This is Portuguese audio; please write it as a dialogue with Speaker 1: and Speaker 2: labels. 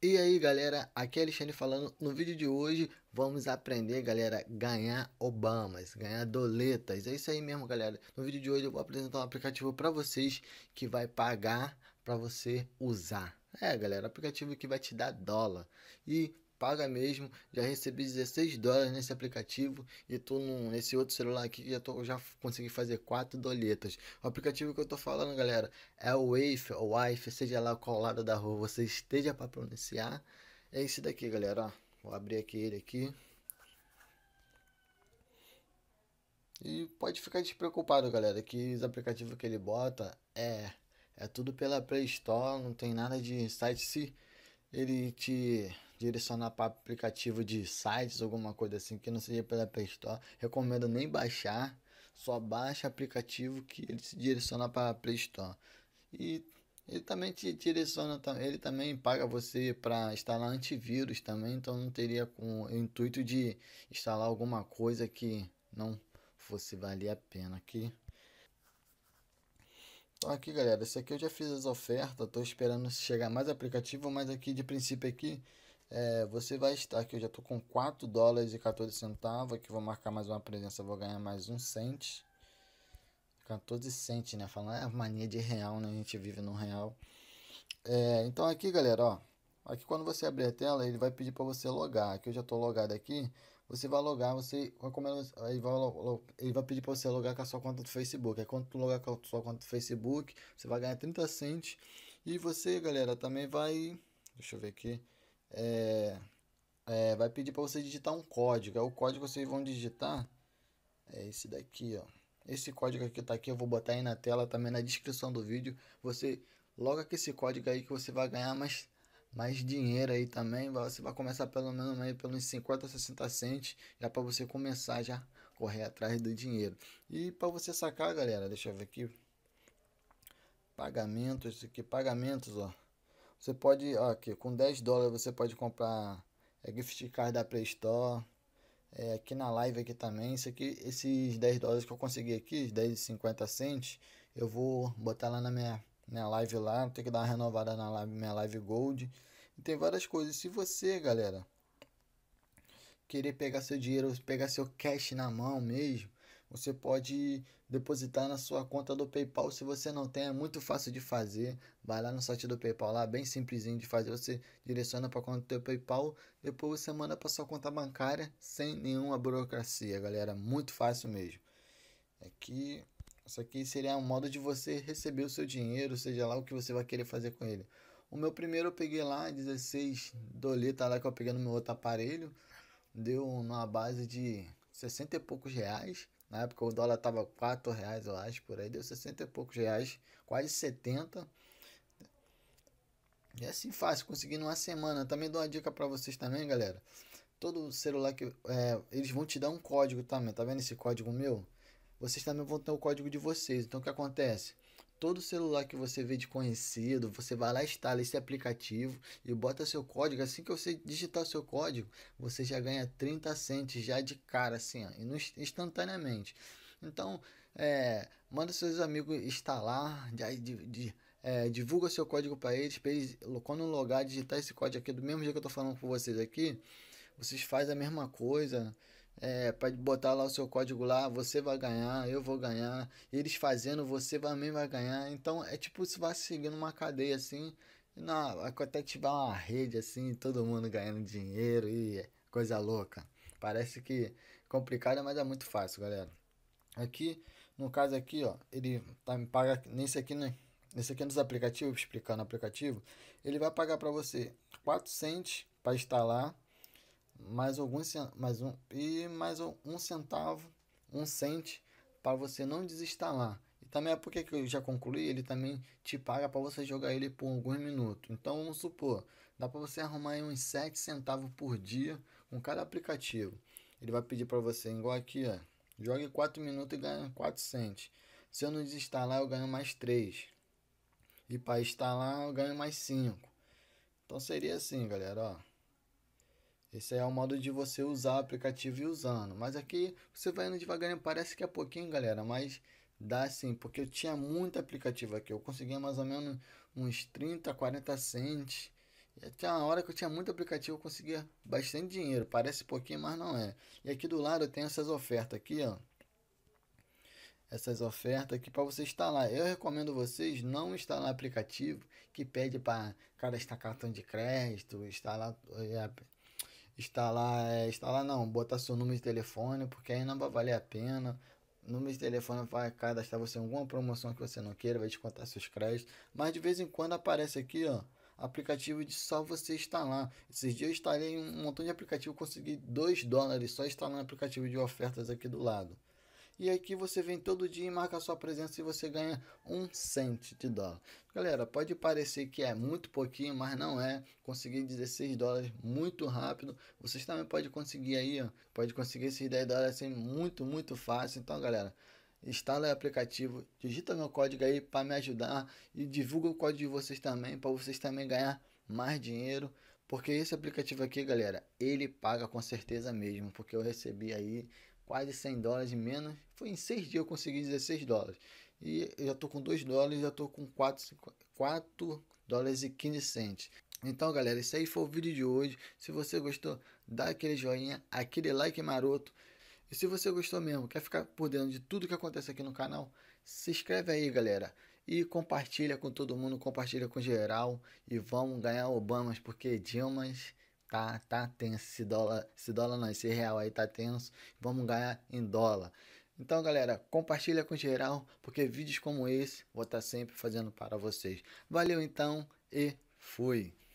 Speaker 1: E aí galera, aqui é Alexandre falando. No vídeo de hoje vamos aprender, galera, ganhar Obamas, ganhar doletas. É isso aí mesmo, galera. No vídeo de hoje eu vou apresentar um aplicativo para vocês que vai pagar para você usar. É, galera, aplicativo que vai te dar dólar. E paga mesmo. Já recebi 16 dólares nesse aplicativo e tô num, nesse outro celular aqui já, tô, já consegui fazer quatro doletas. O aplicativo que eu tô falando, galera, é o Wafe, ou Wife, seja lá qual lado da rua você esteja para pronunciar. É esse daqui, galera, ó. Vou abrir aqui ele aqui. E pode ficar despreocupado, galera, que os aplicativos que ele bota é é tudo pela Play Store, não tem nada de site se ele te direcionar para aplicativo de sites, alguma coisa assim, que não seja pela Play Store. Recomendo nem baixar, só baixa aplicativo que ele se direciona para Play Store. E ele também te direciona, ele também paga você para instalar antivírus também, então não teria com o intuito de instalar alguma coisa que não fosse valer a pena aqui. Então aqui galera, esse aqui eu já fiz as ofertas, estou esperando chegar mais aplicativo, mas aqui de princípio aqui é, você vai estar aqui, eu já estou com 4 dólares e 14 centavos. Aqui vou marcar mais uma presença, vou ganhar mais um cent. 14 cent, né? Falando, é mania de real, né? A gente vive no real. É, então aqui, galera, ó. Aqui quando você abrir a tela, ele vai pedir para você logar. Aqui eu já estou logado aqui. Você vai logar, você ele vai, ele vai pedir para você logar com a sua conta do Facebook. Aí quando tu logar com a sua conta do Facebook, você vai ganhar 30 cent. E você, galera, também vai... Deixa eu ver aqui é, é, vai pedir para você digitar um código. É o código que vocês vão digitar é esse daqui, ó. Esse código que está aqui eu vou botar aí na tela, também na descrição do vídeo. Você logo que esse código aí que você vai ganhar mais mais dinheiro aí também. Você vai começar pelo menos aí pelos 50, 60 centos, já para você começar já correr atrás do dinheiro. E para você sacar, galera, deixa eu ver aqui. Pagamentos, aqui pagamentos, ó. Você pode, ó, aqui, com 10 dólares você pode comprar é, gift card da Play Store. É, aqui na live aqui também, isso aqui, esses 10 dólares que eu consegui aqui, 10,50 cents, eu vou botar lá na minha, minha live lá, tem que dar uma renovada na live, minha live Gold. E tem várias coisas. Se você, galera, querer pegar seu dinheiro, pegar seu cash na mão mesmo, você pode depositar na sua conta do PayPal. Se você não tem, é muito fácil de fazer. Vai lá no site do PayPal, lá bem simplesinho de fazer. Você direciona para a conta do seu PayPal, depois você manda para sua conta bancária sem nenhuma burocracia, galera. Muito fácil mesmo. Aqui, isso aqui seria um modo de você receber o seu dinheiro, seja lá o que você vai querer fazer com ele. O meu primeiro eu peguei lá 16 doleta lá que eu peguei no meu outro aparelho, deu numa base de 60 e poucos reais. Na época o dólar estava 4 reais, eu acho, por aí, deu 60 e poucos reais, quase 70. E é assim fácil, conseguindo uma semana. Também dou uma dica para vocês também, galera. Todo celular que. É, eles vão te dar um código também, tá vendo esse código meu? Vocês também vão ter o código de vocês. Então o que acontece? Todo celular que você vê de conhecido, você vai lá, instala esse aplicativo e bota seu código. Assim que você digitar seu código, você já ganha 30 centes já de cara, assim, ó, instantaneamente. Então, é, manda seus amigos instalar, de, de, de é, divulga seu código para eles, eles, quando logar, digitar esse código aqui, do mesmo jeito que eu estou falando com vocês aqui, vocês fazem a mesma coisa, é, para botar lá o seu código lá, você vai ganhar, eu vou ganhar, eles fazendo, você também vai ganhar. Então é tipo se vai seguindo uma cadeia assim, na, até tiver uma rede assim, todo mundo ganhando dinheiro e coisa louca. Parece que complicado, mas é muito fácil, galera. Aqui, no caso aqui, ó, ele tá me paga nesse aqui, né? Nesse aqui é nos aplicativos, explicando o aplicativo, ele vai pagar para você 4 cents para instalar mais alguns mais um e mais um centavo, um cente para você não desinstalar. E também é porque que eu já concluí, ele também te paga para você jogar ele por alguns minutos. Então vamos supor, dá para você arrumar uns 7 centavos por dia com cada aplicativo. Ele vai pedir para você, igual aqui, ó, jogue 4 minutos e ganha 4 centes. Se eu não desinstalar, eu ganho mais 3. E para instalar, eu ganho mais 5. Então seria assim, galera, ó. Esse é o modo de você usar o aplicativo e usando. Mas aqui você vai indo devagarinho, parece que é pouquinho, galera, mas dá sim, porque eu tinha muito aplicativo aqui. Eu conseguia mais ou menos uns 30, 40 cents. E tinha uma hora que eu tinha muito aplicativo, eu conseguia bastante dinheiro. Parece pouquinho, mas não é. E aqui do lado eu tenho essas ofertas aqui, ó. Essas ofertas aqui para você instalar. Eu recomendo vocês não instalar aplicativo que pede para cara instalar cartão de crédito, instalar é, instalar, é, instalar não, botar seu número de telefone, porque aí não vai valer a pena. número de telefone vai cadastrar você em alguma promoção que você não queira, vai descontar seus créditos. Mas de vez em quando aparece aqui, ó, aplicativo de só você instalar. Esses dias eu instalei um montão de aplicativo, consegui 2 dólares só instalando aplicativo de ofertas aqui do lado. E aqui você vem todo dia e marca sua presença e você ganha um cento de dólar. Galera, pode parecer que é muito pouquinho, mas não é. Consegui 16 dólares muito rápido. Vocês também podem conseguir aí, ó, pode conseguir esses 10 dólares assim muito, muito fácil. Então, galera, instala o aplicativo, digita meu código aí para me ajudar e divulga o código de vocês também para vocês também ganhar mais dinheiro, porque esse aplicativo aqui, galera, ele paga com certeza mesmo, porque eu recebi aí quase 100 dólares de menos. Foi em seis dias eu consegui 16 dólares. E eu já tô com 2 dólares, já tô com 4, 4 dólares e 15 centos. Então, galera, esse aí foi o vídeo de hoje. Se você gostou, dá aquele joinha, aquele like maroto. E se você gostou mesmo, quer ficar por dentro de tudo que acontece aqui no canal, se inscreve aí, galera. E compartilha com todo mundo, compartilha com geral. E vamos ganhar Obamas, porque Dilmas tá, tá tenso. Esse dólar, esse dólar não, esse real aí tá tenso. Vamos ganhar em dólar. Então, galera, compartilha com geral, porque vídeos como esse vou estar tá sempre fazendo para vocês. Valeu então e fui.